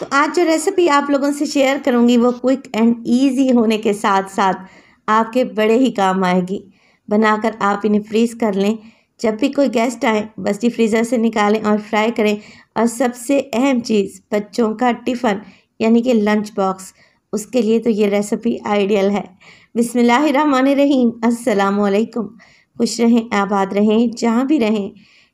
तो आज जो रेसिपी आप लोगों से शेयर करूँगी वो क्विक एंड ईजी होने के साथ साथ आपके बड़े ही काम आएगी बनाकर आप इन्हें फ्रीज़ कर लें जब भी कोई गेस्ट आए बस ये फ्रीज़र से निकालें और फ्राई करें और सबसे अहम चीज़ बच्चों का टिफ़न यानी कि लंच बॉक्स उसके लिए तो ये रेसिपी आइडियल है बिसमीम रहीम वालेकुम खुश रहें आबाद रहें जहाँ भी रहें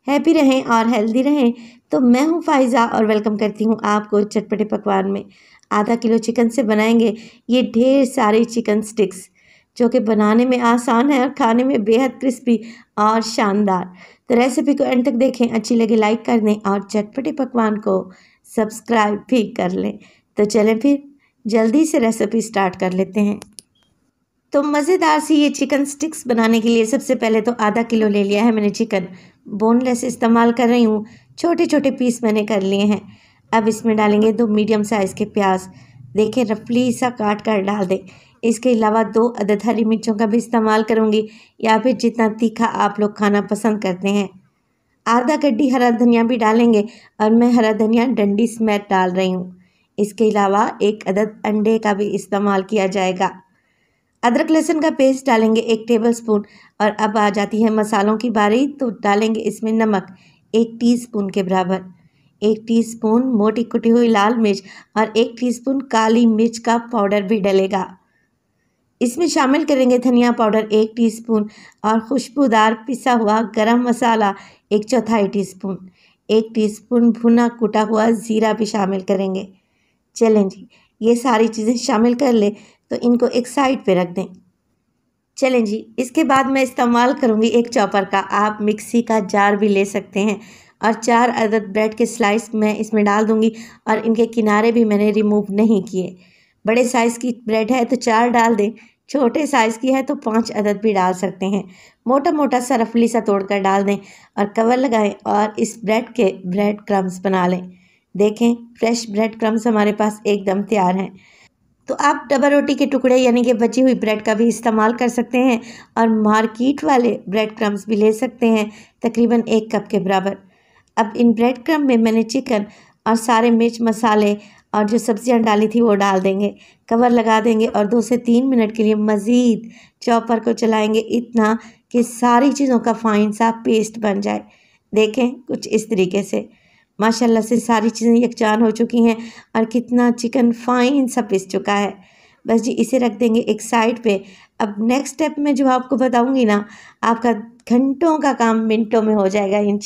हैप्पी रहें और हेल्दी रहें तो मैं हूँ फाइज़ा और वेलकम करती हूँ आपको चटपटे पकवान में आधा किलो चिकन से बनाएंगे ये ढेर सारे चिकन स्टिक्स जो कि बनाने में आसान है और खाने में बेहद क्रिस्पी और शानदार तो रेसिपी को एंड तक देखें अच्छी लगे लाइक कर दें और चटपटे पकवान को सब्सक्राइब भी कर लें तो चलें फिर जल्दी से रेसिपी स्टार्ट कर लेते हैं तो मज़ेदार सी ये चिकन स्टिक्स बनाने के लिए सबसे पहले तो आधा किलो ले लिया है मैंने चिकन बोनलेस इस्तेमाल कर रही हूँ छोटे छोटे पीस मैंने कर लिए हैं अब इसमें डालेंगे दो मीडियम साइज़ के प्याज देखिए रफली सा काट कर डाल दें इसके अलावा दो अदद हरी मिर्चों का भी इस्तेमाल करूँगी या फिर जितना तीखा आप लोग खाना पसंद करते हैं आधा गड्ढी हरा धनिया भी डालेंगे और मैं हरा धनिया डंडी स्मैट डाल रही हूँ इसके अलावा एक अदद अंडे का भी इस्तेमाल किया जाएगा अदरक लहसुन का पेस्ट डालेंगे एक टेबल स्पून और अब आ जाती है मसालों की बारी तो डालेंगे इसमें नमक एक टीस्पून के बराबर एक टीस्पून मोटी कुटी हुई लाल मिर्च और एक टीस्पून काली मिर्च का पाउडर भी डलेगा इसमें शामिल करेंगे धनिया पाउडर एक टीस्पून और खुशबूदार पिसा हुआ गरम मसाला एक चौथाई टीस्पून एक टीस्पून भुना कुटा हुआ ज़ीरा भी शामिल करेंगे चलें जी ये सारी चीज़ें शामिल कर लें तो इनको एक साइड पे रख दें चलें जी इसके बाद मैं इस्तेमाल करूँगी एक चॉपर का आप मिक्सी का जार भी ले सकते हैं और चार अदद ब्रेड के स्लाइस मैं इसमें डाल दूँगी और इनके किनारे भी मैंने रिमूव नहीं किए बड़े साइज़ की ब्रेड है तो चार डाल दें छोटे साइज़ की है तो पांच अदद भी डाल सकते हैं मोटा मोटा सा रफली सा तोड़कर डाल दें और कवर लगाएं और इस ब्रेड के ब्रेड क्रम्स बना लें देखें फ्रेश ब्रेड क्रम्स हमारे पास एकदम तैयार हैं तो आप डबल रोटी के टुकड़े यानी कि बची हुई ब्रेड का भी इस्तेमाल कर सकते हैं और मार्केट वाले ब्रेड क्रम्स भी ले सकते हैं तकरीबन एक कप के बराबर अब इन ब्रेड क्रम में मैंने चिकन और सारे मिर्च मसाले और जो सब्जियां डाली थी वो डाल देंगे कवर लगा देंगे और दो से तीन मिनट के लिए मज़ीद चॉपर को चलाएँगे इतना कि सारी चीज़ों का फाइन सा पेस्ट बन जाए देखें कुछ इस तरीके से माशाल्लाह से सारी चीज़ें यकजान हो चुकी हैं और कितना चिकन फाइन सा पिस चुका है बस जी इसे रख देंगे एक साइड पे अब नेक्स्ट स्टेप में जो आपको बताऊंगी ना आपका घंटों का काम मिनटों में हो जाएगा इन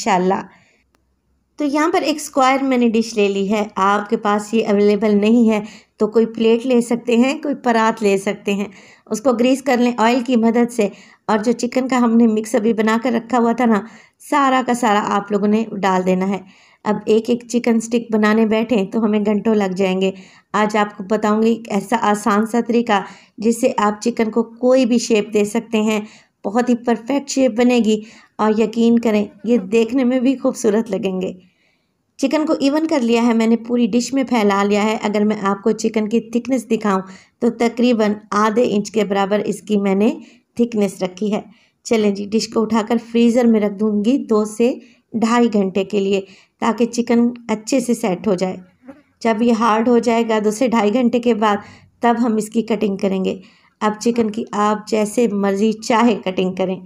तो यहाँ पर एक स्क्वायर मैंने डिश ले ली है आपके पास ये अवेलेबल नहीं है तो कोई प्लेट ले सकते हैं कोई परात ले सकते हैं उसको ग्रीस कर लें ऑयल की मदद से और जो चिकन का हमने मिक्स अभी बना कर रखा हुआ था ना सारा का सारा आप लोगों ने डाल देना है अब एक एक चिकन स्टिक बनाने बैठें तो हमें घंटों लग जाएंगे आज आपको बताऊंगी एक ऐसा आसान सा तरीका जिससे आप चिकन को कोई भी शेप दे सकते हैं बहुत ही परफेक्ट शेप बनेगी और यकीन करें ये देखने में भी खूबसूरत लगेंगे चिकन को इवन कर लिया है मैंने पूरी डिश में फैला लिया है अगर मैं आपको चिकन की थिकनेस दिखाऊं तो तकरीबन आधे इंच के बराबर इसकी मैंने थिकनेस रखी है चलें जी डिश को उठाकर फ्रीज़र में रख दूँगी दो से ढाई घंटे के लिए ताकि चिकन अच्छे से सेट हो जाए जब ये हार्ड हो जाएगा दो से ढाई घंटे के बाद तब हम इसकी कटिंग करेंगे अब चिकन की आप जैसे मर्ज़ी चाहे कटिंग करें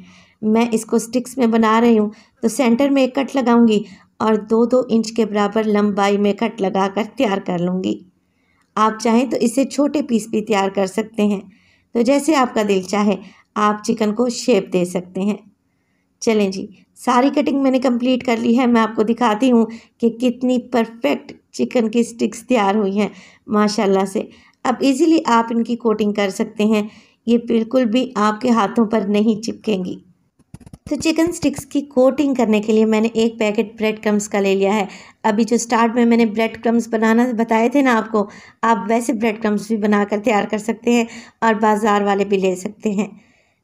मैं इसको स्टिक्स में बना रही हूँ तो सेंटर में एक कट लगाऊंगी और दो दो इंच के बराबर लंबाई में कट लगा कर तैयार कर लूँगी आप चाहें तो इसे छोटे पीस भी तैयार कर सकते हैं तो जैसे आपका दिल चाहे आप चिकन को शेप दे सकते हैं चलें जी सारी कटिंग मैंने कंप्लीट कर ली है मैं आपको दिखाती हूँ कि कितनी परफेक्ट चिकन की स्टिक्स तैयार हुई हैं माशाल्लाह से अब इजीली आप इनकी कोटिंग कर सकते हैं ये बिल्कुल भी आपके हाथों पर नहीं चिपकेंगी तो चिकन स्टिक्स की कोटिंग करने के लिए मैंने एक पैकेट ब्रेड क्रम्स का ले लिया है अभी जो स्टार्ट में मैंने ब्रेड क्रम्स बनाना बताए थे ना आपको आप वैसे ब्रेड क्रम्स भी बनाकर तैयार कर सकते हैं और बाज़ार वाले भी ले सकते हैं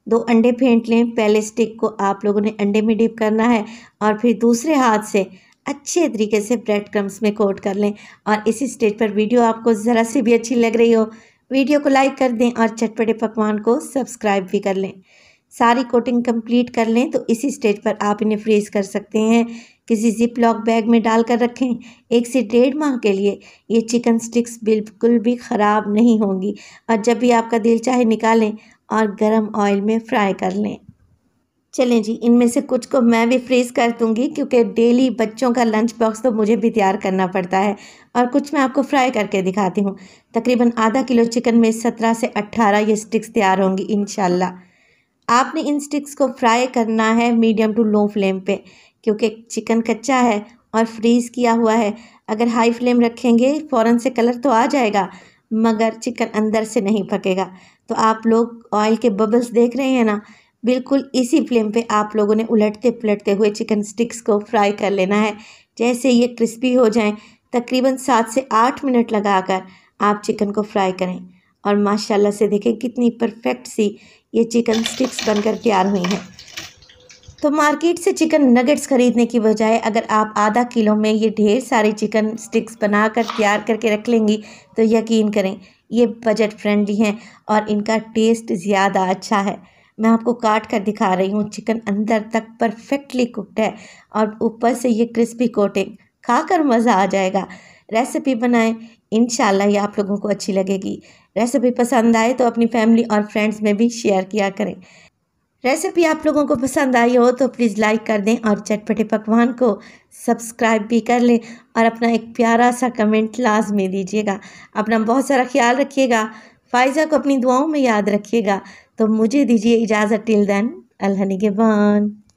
दो अंडे फेंट लें पहले स्टिक को आप लोगों ने अंडे में डिप करना है और फिर दूसरे हाथ से अच्छे तरीके से ब्रेड क्रम्स में कोट कर लें और इसी स्टेज पर वीडियो आपको ज़रा सी भी अच्छी लग रही हो वीडियो को लाइक कर दें और चटपटे पकवान को सब्सक्राइब भी कर लें सारी कोटिंग कंप्लीट कर लें तो इसी स्टेज पर आप इन्हें फ्रीज़ कर सकते हैं किसी जिप लॉक बैग में डाल कर रखें एक से डेढ़ माह के लिए ये चिकन स्टिक्स बिल्कुल भी ख़राब नहीं होंगी और जब भी आपका दिल चाहे निकालें और गरम ऑयल में फ्राई कर लें चलें जी इनमें से कुछ को मैं भी फ्रीज़ कर दूंगी क्योंकि डेली बच्चों का लंच बॉक्स तो मुझे भी तैयार करना पड़ता है और कुछ मैं आपको फ्राई करके दिखाती हूँ तकरीबन आधा किलो चिकन में सत्रह से अट्ठारह ये स्टिक्स तैयार होंगी इन आपने इन स्टिक्स को फ्राई करना है मीडियम टू लो फ्लेम पे क्योंकि चिकन कच्चा है और फ्रीज़ किया हुआ है अगर हाई फ्लेम रखेंगे फ़ौरन से कलर तो आ जाएगा मगर चिकन अंदर से नहीं पकेगा तो आप लोग ऑयल के बबल्स देख रहे हैं ना बिल्कुल इसी फ्लेम पे आप लोगों ने उलटते पलटते हुए चिकन स्टिक्स को फ्राई कर लेना है जैसे ये क्रिस्पी हो जाएं तकरीबन सात से आठ मिनट लगाकर आप चिकन को फ्राई करें और माशाल्लाह से देखें कितनी परफेक्ट सी ये चिकन स्टिक्स बनकर तैयार हुई हैं तो मार्केट से चिकन नगेट्स खरीदने की बजाय अगर आप आधा किलो में ये ढेर सारे चिकन स्टिक्स बनाकर तैयार करके रख लेंगी तो यकीन करें ये बजट फ्रेंडली हैं और इनका टेस्ट ज़्यादा अच्छा है मैं आपको काट कर दिखा रही हूँ चिकन अंदर तक परफेक्टली कुकड है और ऊपर से ये क्रिस्पी कोटिंग खाकर मज़ा आ जाएगा रेसिपी बनाएं इन ये आप लोगों को अच्छी लगेगी रेसिपी पसंद आए तो अपनी फैमिली और फ्रेंड्स में भी शेयर किया करें रेसिपी आप लोगों को पसंद आई हो तो प्लीज़ लाइक कर दें और चटपटे पकवान को सब्सक्राइब भी कर लें और अपना एक प्यारा सा कमेंट लाजमी दीजिएगा अपना बहुत सारा ख्याल रखिएगा फायजा को अपनी दुआओं में याद रखिएगा तो मुझे दीजिए इजाज़त टिल देन के बान